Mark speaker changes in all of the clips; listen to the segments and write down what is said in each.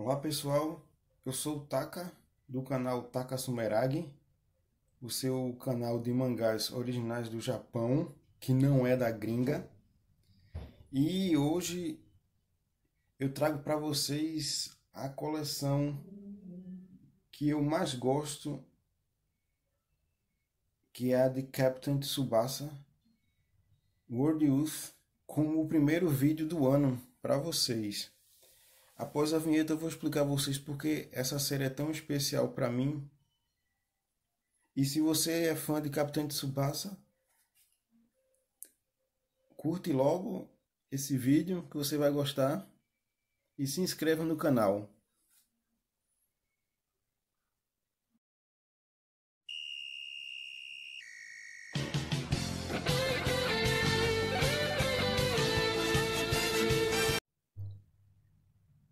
Speaker 1: Olá pessoal, eu sou o Taka do canal Taka Sumeragi, o seu canal de mangás originais do Japão, que não é da gringa. E hoje eu trago para vocês a coleção que eu mais gosto, que é a de Captain Tsubasa World Youth, como o primeiro vídeo do ano para vocês. Após a vinheta, eu vou explicar a vocês porque essa série é tão especial para mim. E se você é fã de Capitão de Tsubasa, curte logo esse vídeo que você vai gostar e se inscreva no canal.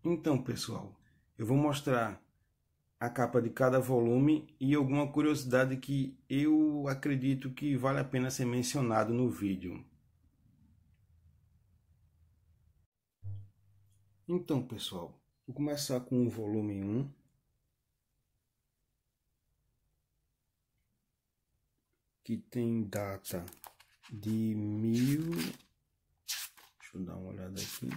Speaker 1: Então, pessoal, eu vou mostrar a capa de cada volume e alguma curiosidade que eu acredito que vale a pena ser mencionado no vídeo. Então, pessoal, vou começar com o volume 1. Que tem data de mil. Deixa eu dar uma olhada aqui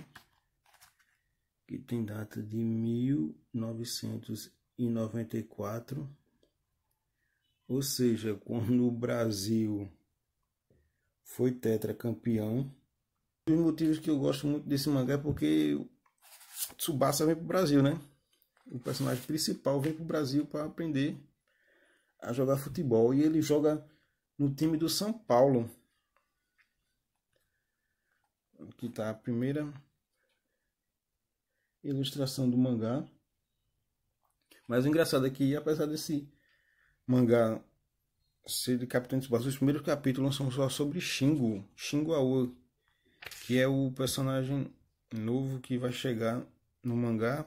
Speaker 1: que tem data de 1994, ou seja, quando o Brasil foi tetracampeão. Um dos motivos que eu gosto muito desse mangá é porque Tsubasa vem para o Brasil, né? O personagem principal vem para o Brasil para aprender a jogar futebol e ele joga no time do São Paulo. Aqui está a primeira ilustração do mangá. Mas o engraçado é que, apesar desse mangá ser de Capitão Tsubasa, os primeiros capítulos são só sobre Shingo, Shingo Aoi, que é o personagem novo que vai chegar no mangá.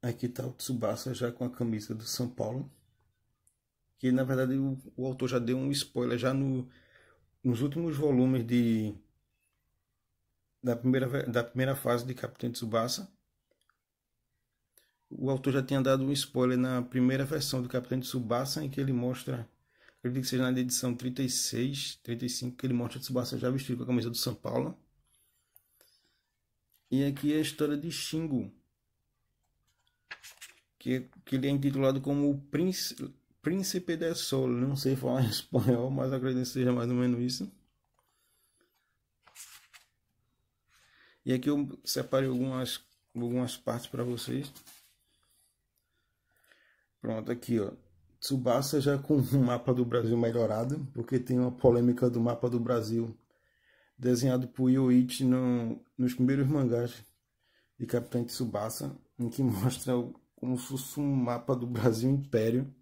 Speaker 1: Aqui está o Tsubasa já com a camisa do São Paulo. Que na verdade o, o autor já deu um spoiler já no, nos últimos volumes de da primeira, da primeira fase de Capitão Tsubasa o autor já tinha dado um spoiler na primeira versão do Capitão de Tsubasa, em que ele mostra, acredito que seja na edição 36, 35, que ele mostra Tsubasa já vestido com a camisa do São Paulo. E aqui é a história de Shingo, que, que ele é intitulado como o Príncipe, Príncipe del Sol. Não sei falar em espanhol, mas acredito que seja mais ou menos isso. E aqui eu separei algumas, algumas partes para vocês. Pronto, aqui, ó. Tsubasa já com o mapa do Brasil melhorado, porque tem uma polêmica do mapa do Brasil desenhado por Yoichi no, nos primeiros mangás de Capitão Tsubasa, em que mostra como se fosse um mapa do Brasil Império.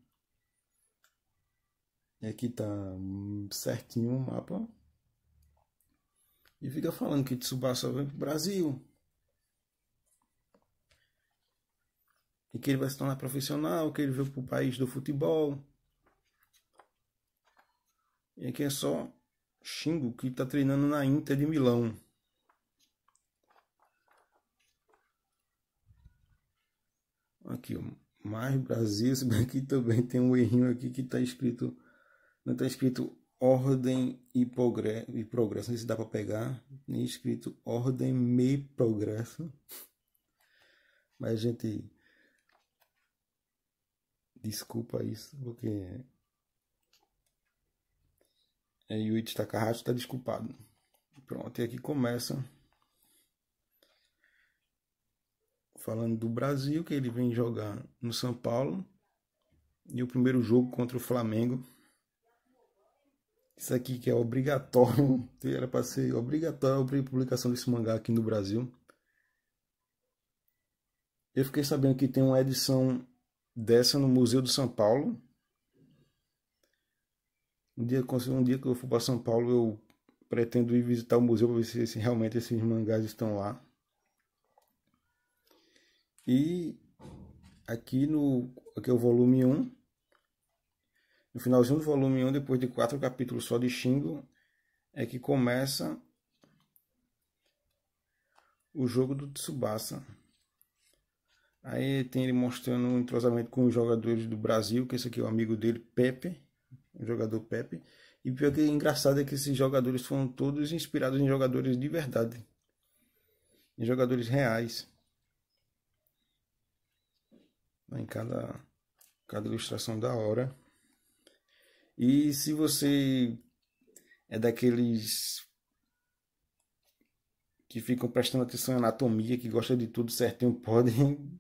Speaker 1: E aqui tá certinho o mapa. E fica falando que Tsubasa vem pro Brasil, e que ele vai se tornar profissional, que ele veio para o país do futebol. E aqui é só Xingo que está treinando na Inter de Milão. Aqui, ó. Mais Brasil, esse daqui também tem um errinho aqui que está escrito. Não está escrito ordem e, progresso. Não sei se dá para pegar. Nem escrito ordem e progresso. Mas a gente Desculpa isso, porque. É o é Takahashi está desculpado. Pronto, e aqui começa. Falando do Brasil, que ele vem jogar no São Paulo. E o primeiro jogo contra o Flamengo. Isso aqui que é obrigatório, era para ser obrigatório a publicação desse mangá aqui no Brasil. Eu fiquei sabendo que tem uma edição dessa no Museu do São Paulo. Um dia, um dia que eu for para São Paulo, eu pretendo ir visitar o museu para ver se, se realmente esses mangás estão lá. E aqui no aqui é o volume 1. No finalzinho do volume 1, depois de quatro capítulos só de Xingo, é que começa o jogo do Tsubasa. Aí tem ele mostrando um entrosamento com os jogadores do Brasil, que esse aqui é o amigo dele, Pepe, o jogador Pepe. E pior que é engraçado é que esses jogadores foram todos inspirados em jogadores de verdade, em jogadores reais. Em cada, cada ilustração da hora. E se você é daqueles que ficam prestando atenção em anatomia, que gosta de tudo certinho, podem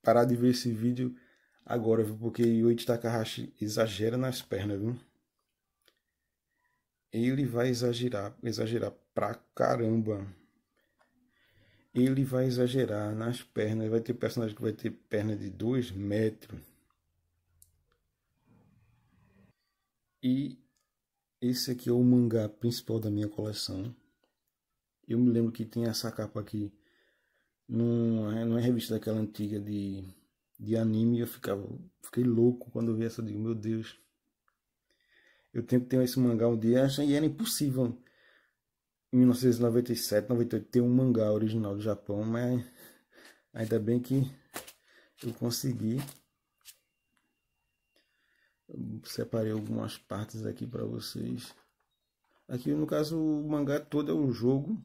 Speaker 1: parar de ver esse vídeo agora, viu? Porque Yoichi Takahashi exagera nas pernas, viu? Ele vai exagerar, exagerar pra caramba. Ele vai exagerar nas pernas. Vai ter personagem que vai ter perna de 2 metros. E esse aqui é o mangá principal da minha coleção. Eu me lembro que tem essa capa aqui numa, é, numa revista daquela antiga de, de anime. Eu ficava, fiquei louco quando eu vi essa. Eu digo, meu Deus, eu tenho que ter esse mangá um dia. E era impossível em 1997, 98 ter um mangá original do Japão, mas ainda bem que eu consegui. separei algumas partes aqui para vocês. Aqui no caso o mangá todo é o jogo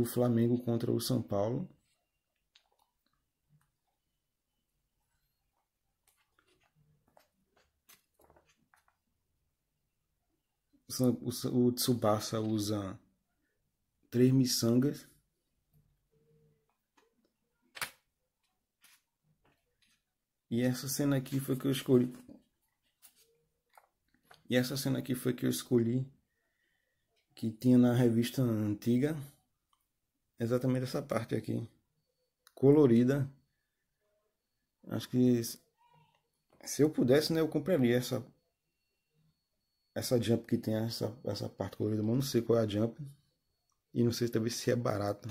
Speaker 1: do Flamengo contra o São Paulo. O, o Tsubasa usa três miçangas. E essa cena aqui foi que eu escolhi. E essa cena aqui foi que eu escolhi que tinha na revista antiga exatamente essa parte aqui, colorida. Acho que se eu pudesse, né, eu compraria essa essa jump que tem essa, essa parte colorida, mas não sei qual é a jump. E não sei também se é barata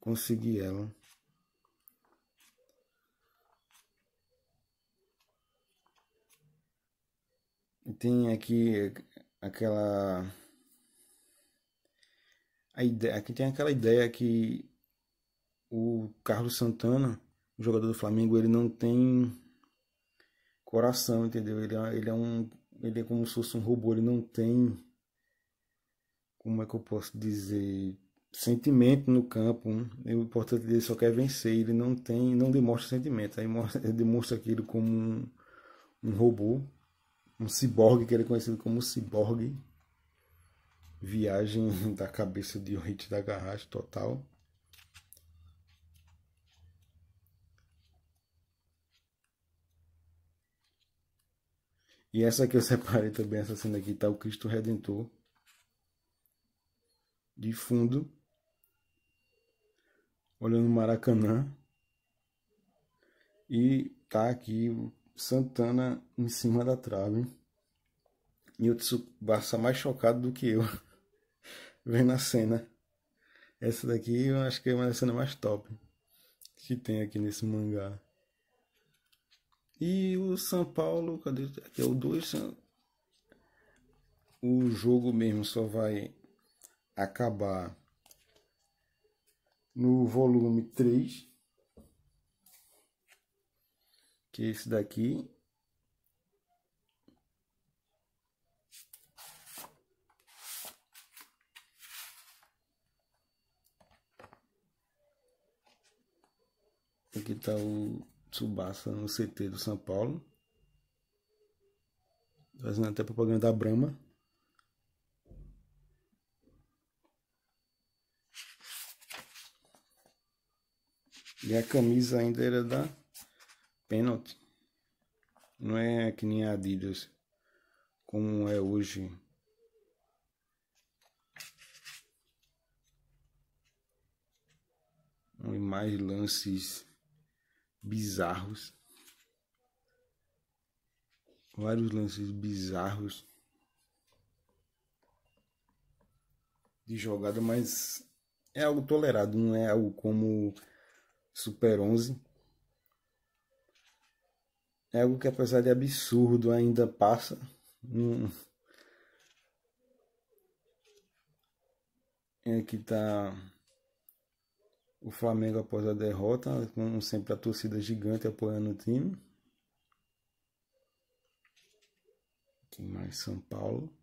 Speaker 1: conseguir ela. E tem aqui aquela a ideia, aqui tem aquela ideia que o Carlos Santana, o jogador do Flamengo, ele não tem coração, entendeu? Ele é, ele é um ele é como se fosse um robô, ele não tem como é que eu posso dizer sentimento no campo. Né? O importante dele só quer vencer, ele não tem, não demonstra sentimento. Aí mostra, ele demonstra aquilo como um, um robô, um ciborgue que ele é conhecido como ciborgue viagem da cabeça de hit da garagem total. E essa que eu separei também, essa cena aqui, tá o Cristo Redentor. De fundo. Olhando o Maracanã. E tá aqui o Santana em cima da trave. E o Tsubasa mais chocado do que eu. vendo a cena. Essa daqui eu acho que é uma das cenas mais top que tem aqui nesse mangá. E o São Paulo, cadê? Aqui é o 2. Né? O jogo mesmo só vai acabar no volume 3. Que é esse daqui. Aqui está o Tsubasa no CT do São Paulo. Fazendo até propaganda da Brahma. E a camisa ainda era da Penalty. Não é que nem a Adidas, como é hoje. Um mais lances bizarros. Vários lances bizarros de jogada, mas é algo tolerado, não é algo como Super 11. É algo que, apesar de absurdo, ainda passa. Hum. É que tá o Flamengo após a derrota, como sempre a torcida gigante apoiando o time. Quem mais? São Paulo.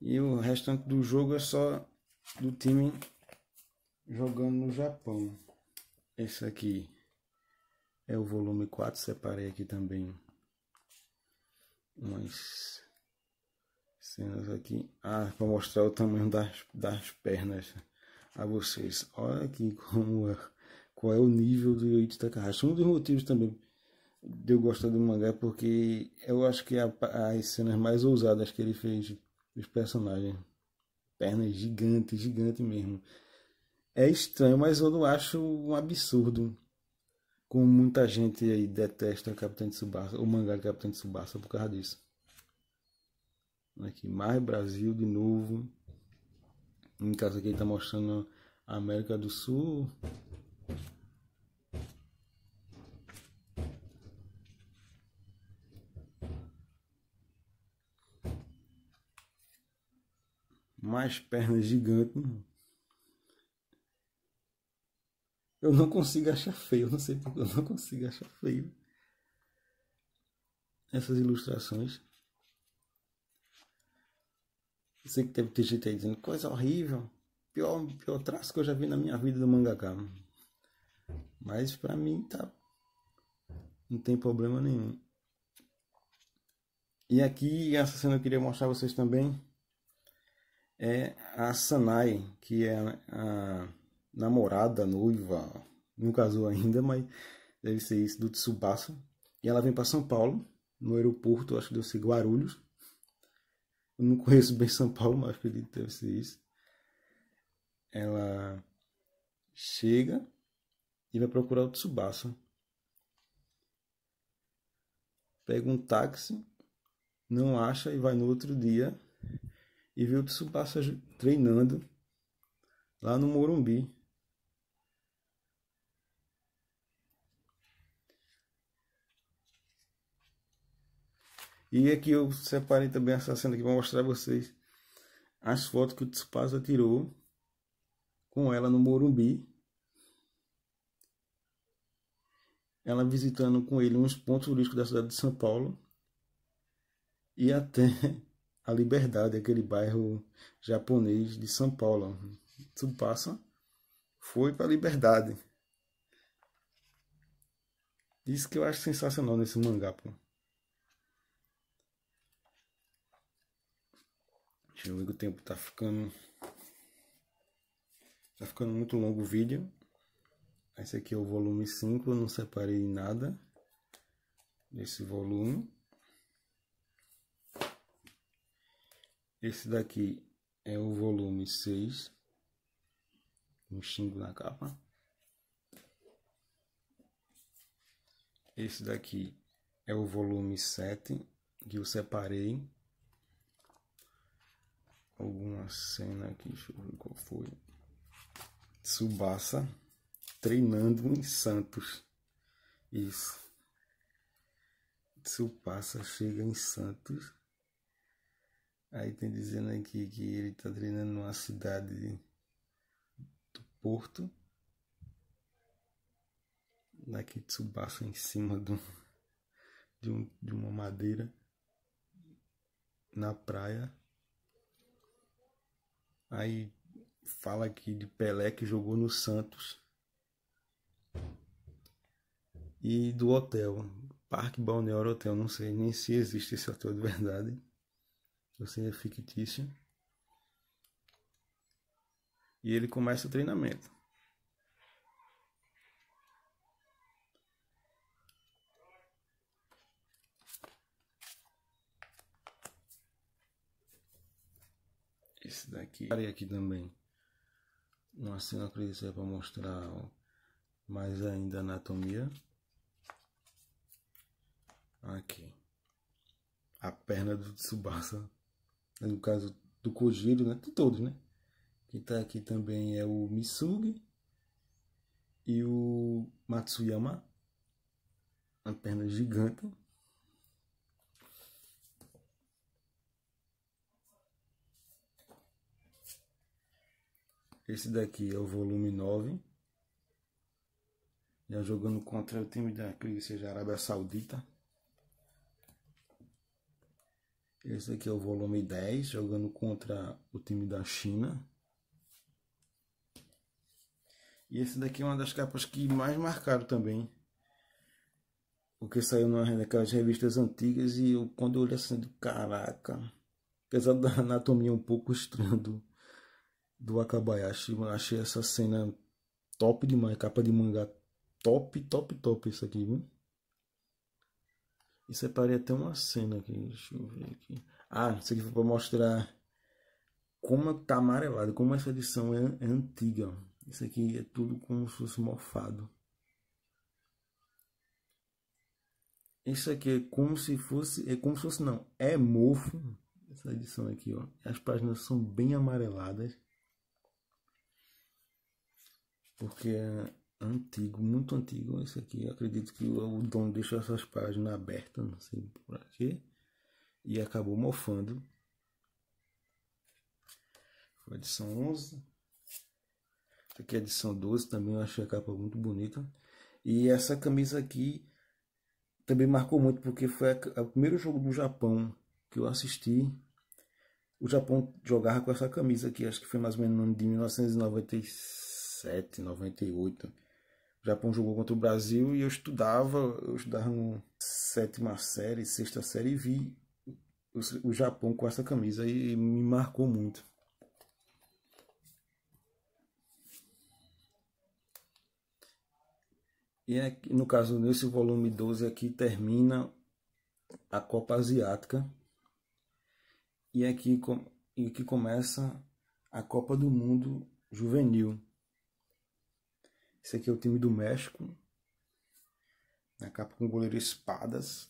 Speaker 1: E o restante do jogo é só do time jogando no Japão. Esse aqui é o volume 4, separei aqui também umas cenas aqui. Ah, para mostrar o tamanho das, das pernas a vocês. Olha aqui como é, qual é o nível do Yoichi Takahashi. Um dos motivos também de eu gostar do mangá é porque eu acho que a, as cenas mais ousadas que ele fez dos personagens. Pernas gigantes, gigante mesmo. É estranho, mas eu não acho um absurdo. Como muita gente aí detesta o Capitão de o mangá Capitão de Tsubasa por causa disso. Aqui, né, mais Brasil de novo. em casa aqui está mostrando a América do Sul. Mais pernas gigantes Eu não consigo achar feio, não sei porque eu não consigo achar feio essas ilustrações sei que teve gente aí dizendo coisa horrível, pior, pior traço que eu já vi na minha vida do mangaka. Mas pra mim tá. Não tem problema nenhum. E aqui, essa cena eu queria mostrar a vocês também é a Sanai, que é a, namorada, a noiva, não casou ainda, mas deve ser isso, do Tsubasa. E ela vem para São Paulo, no aeroporto, acho que deve ser Guarulhos. Eu não conheço bem São Paulo, mas acredito que deve ser isso. Ela chega e vai procurar o Tsubasa. Pega um táxi, não acha e vai no outro dia e vê o Tsubasa treinando lá no Morumbi. E aqui eu separei também essa cena que vou mostrar a vocês as fotos que o Tsupasa tirou com ela no Morumbi. Ela visitando com ele uns pontos turísticos da cidade de São Paulo e até a Liberdade, aquele bairro japonês de São Paulo. Tudo passa. Foi para a Liberdade. Isso que eu acho sensacional nesse mangá, pô. o tempo tá ficando. Tá ficando muito longo o vídeo. Esse aqui é o volume 5, eu não separei nada desse volume. Esse daqui é o volume 6. Um xingo na capa. Esse daqui é o volume 7 que eu separei alguma cena aqui, deixa eu ver qual foi. Tsubasa treinando em Santos. Isso. Tsubasa chega em Santos. Aí tem dizendo aqui que ele está treinando numa cidade do Porto. Daqui Tsubasa em cima de, de, um, de uma madeira na praia. Aí fala aqui de Pelé que jogou no Santos. E do hotel, Parque Balneário Hotel, não sei nem se existe esse hotel de verdade. Ou se é fictício. E ele começa o treinamento. esse daqui. Parei aqui também. Uma cena que isso é para mostrar mais ainda anatomia. Aqui. A perna do Tsubasa. No caso do Kojiro, né? De todos, né? Que tá aqui também é o Misugi e o Matsuyama. Uma perna gigante. Esse daqui é o volume 9. Já jogando contra o time da que seja Arábia Saudita. Esse aqui é o volume 10, jogando contra o time da China. E esse daqui é uma das capas que mais marcaram também. Porque saiu numa daquelas revistas antigas e eu, quando eu olhei assim, caraca. Apesar da anatomia um pouco estranha do, do Akabayashi. Achei essa cena top demais, capa de mangá top, top, top isso aqui, viu? E separei até uma cena aqui, deixa eu ver aqui. Ah, isso aqui foi para mostrar como tá amarelado, como essa edição é, é antiga. Isso aqui é tudo como se fosse mofado. Isso aqui é como se fosse, é como se fosse não, é mofo. Essa edição aqui, ó. As páginas são bem amareladas porque é antigo, muito antigo esse aqui. Eu acredito que o dono deixou essas páginas abertas, não sei por quê, e acabou mofando. Foi edição 11. Essa aqui é a edição 12 também, eu achei a capa muito bonita. E essa camisa aqui também marcou muito, porque foi o primeiro jogo do Japão que eu assisti. O Japão jogava com essa camisa aqui, acho que foi mais ou menos no ano de 1996. 97, 98. O Japão jogou contra o Brasil e eu estudava, eu estudava no sétima série, sexta série e vi o, o Japão com essa camisa e me marcou muito. E aqui, é no caso, nesse volume 12 aqui termina a Copa Asiática. E aqui, é e aqui começa a Copa do Mundo Juvenil. Esse aqui é o time do México. Na né? capa com o goleiro Espadas.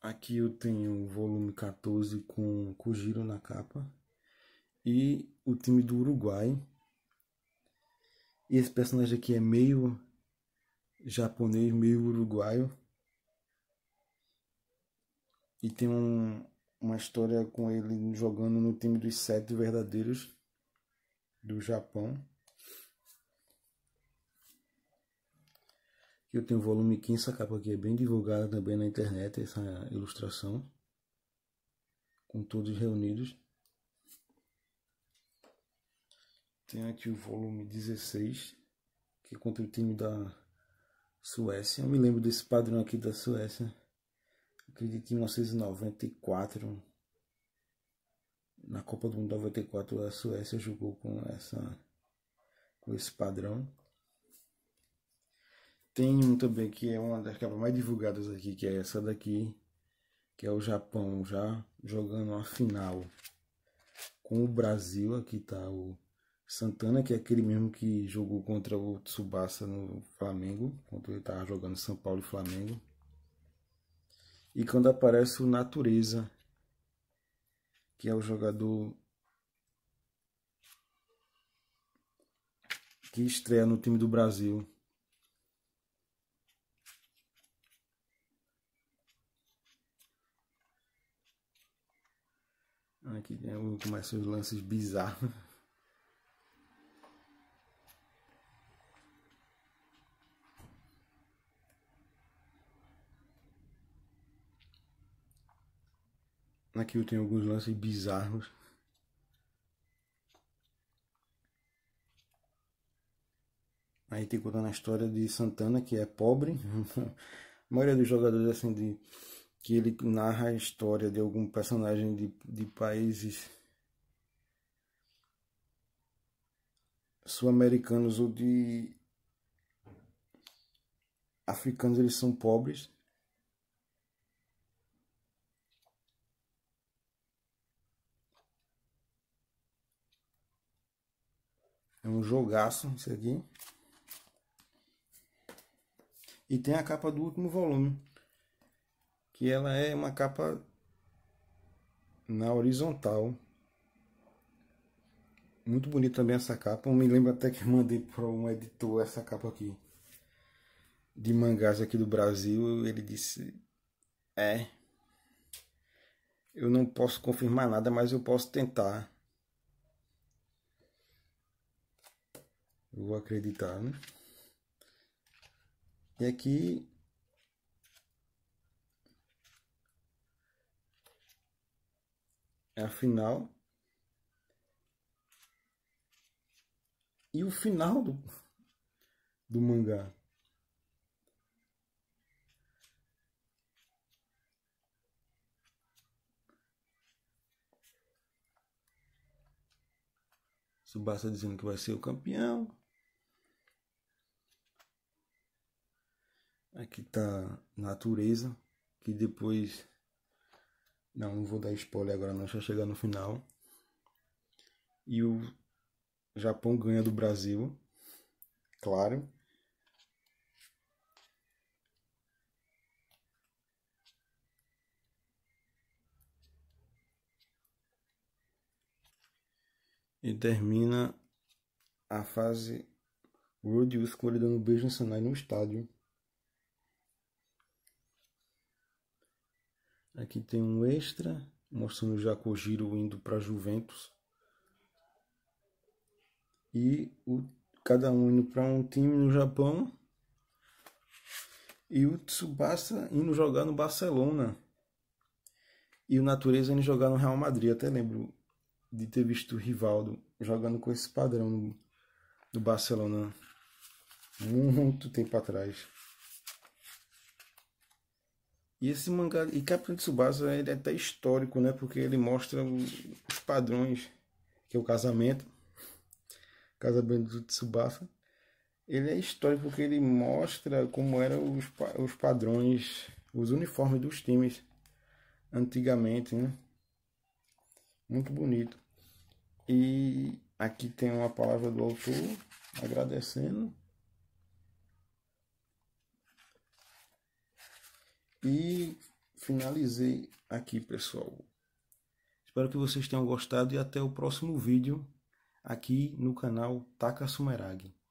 Speaker 1: Aqui eu tenho o volume 14 com Kujiro na capa. E o time do Uruguai. E esse personagem aqui é meio japonês, meio uruguaio. E tem um, uma história com ele jogando no time dos sete verdadeiros do Japão. Eu tenho o volume 15, essa capa aqui é bem divulgada também na internet, essa ilustração. Com todos reunidos. Tem aqui o volume 16, que é contra o time da Suécia. Eu me lembro desse padrão aqui da Suécia. Acredito em 1994 na Copa do Mundo 94 a Suécia jogou com essa com esse padrão. Tem um também que é uma das capas mais divulgadas aqui, que é essa daqui, que é o Japão já jogando a final com o Brasil. Aqui tá o Santana, que é aquele mesmo que jogou contra o Tsubasa no Flamengo, quando ele estava tá jogando São Paulo e Flamengo. E quando aparece o Natureza, que é o jogador que estreia no time do Brasil. Aqui começam os lances bizarros. Aqui eu tenho alguns lances bizarros. Aí tem contando a história de Santana, que é pobre. a maioria dos jogadores, assim, de, que ele narra a história de algum personagem de, de países sul-americanos ou de africanos, eles são pobres. É um jogaço isso aqui. E tem a capa do último volume. Que ela é uma capa na horizontal. Muito bonita também essa capa. Eu me lembro até que mandei para um editor essa capa aqui. De mangás aqui do Brasil. Ele disse... É... Eu não posso confirmar nada, mas eu posso tentar Eu vou acreditar, né? E aqui é a final. E o final do, do mangá. Subasta dizendo que vai ser o campeão. Aqui é tá natureza, que depois. Não, não vou dar spoiler agora, não, já chegar no final. E o Japão ganha do Brasil, claro. E termina a fase World e com ele dando um beijo no cenário no estádio. Aqui tem um extra, mostrando o Jacogiro indo para Juventus. E o, cada um indo para um time no Japão. E o Tsubasa indo jogar no Barcelona. E o Natureza indo jogar no Real Madrid. Até lembro de ter visto o Rivaldo jogando com esse padrão no, no Barcelona muito tempo atrás. E esse mangá, e Capitão Tsubasa, ele é até histórico, né? Porque ele mostra os padrões, que é o casamento, casamento do Tsubasa. Ele é histórico porque ele mostra como eram os, os padrões, os uniformes dos times antigamente, né? Muito bonito. E aqui tem uma palavra do autor agradecendo E finalizei aqui, pessoal. Espero que vocês tenham gostado e até o próximo vídeo aqui no canal Taka Sumeragi.